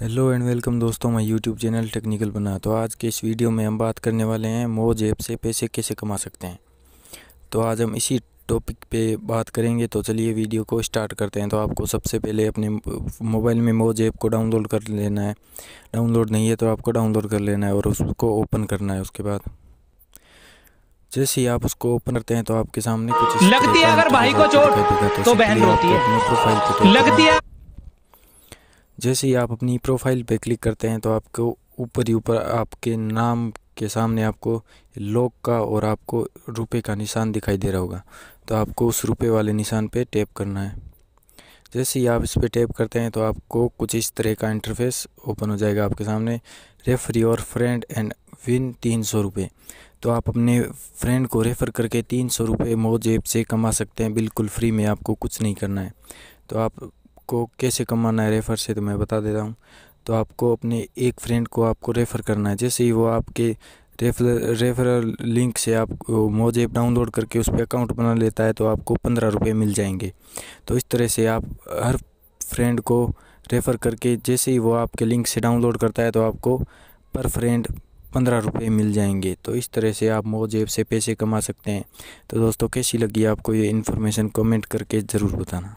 hello and welcome दोस्तों मैं YouTube channel technical बना तो आज के इस वीडियो में हम बात करने वाले हैं मोज ऐप से पैसे कैसे कमा सकते हैं तो आज हम इसी टॉपिक पे बात करेंगे तो चलिए वीडियो को स्टार्ट करते हैं तो आपको सबसे पहले अपने मोबाइल में मोज ऐप को डाउनलोड कर लेना है डाउनलोड नहीं है तो आपको डाउनलोड कर लेना है और उसको ओपन करना है उसके बाद जैसे ही आप उसको ओपन करते हैं तो आपके सामने कुछ लगती है अगर भाई को चोट तो, तो बहन रोती है लगती है जैसे ही आप अपनी प्रोफाइल पे क्लिक करते हैं तो आपको ऊपर ही ऊपर आपके नाम के सामने आपको लॉक का और आपको रुपए का निशान दिखाई दे रहा होगा तो आपको उस रुपए वाले निशान पे टैप करना है जैसे ही आप इस पर टैप करते हैं तो आपको कुछ इस तरह का इंटरफेस ओपन हो जाएगा आपके सामने refer your friend and win तीन सौ रुपये तो आप अपने फ्रेंड को रेफ़र करके तीन सौ रुपये मोजेब से कमा सकते हैं बिल्कुल फ्री में आपको कुछ नहीं करना है तो आप आपको कैसे कमाना है रेफ़र से तो मैं बता देता हूँ तो आपको अपने एक फ्रेंड को आपको रेफ़र करना है जैसे ही वो आपके रेफर रेफरल लिंक से आप मोज ऐप डाउनलोड करके उस पर अकाउंट बना लेता है तो आपको पंद्रह रुपये मिल जाएंगे तो इस तरह से आप हर फ्रेंड को रेफ़र करके जैसे ही वो आपके लिंक से डाउनलोड करता है तो आपको पर फ्रेंड पंद्रह रुपये मिल जाएंगे तो इस तरह से आप मोज ऐप से पैसे कमा सकते हैं तो दोस्तों कैसी लगी आपको ये इन्फॉर्मेशन कमेंट करके ज़रूर बताना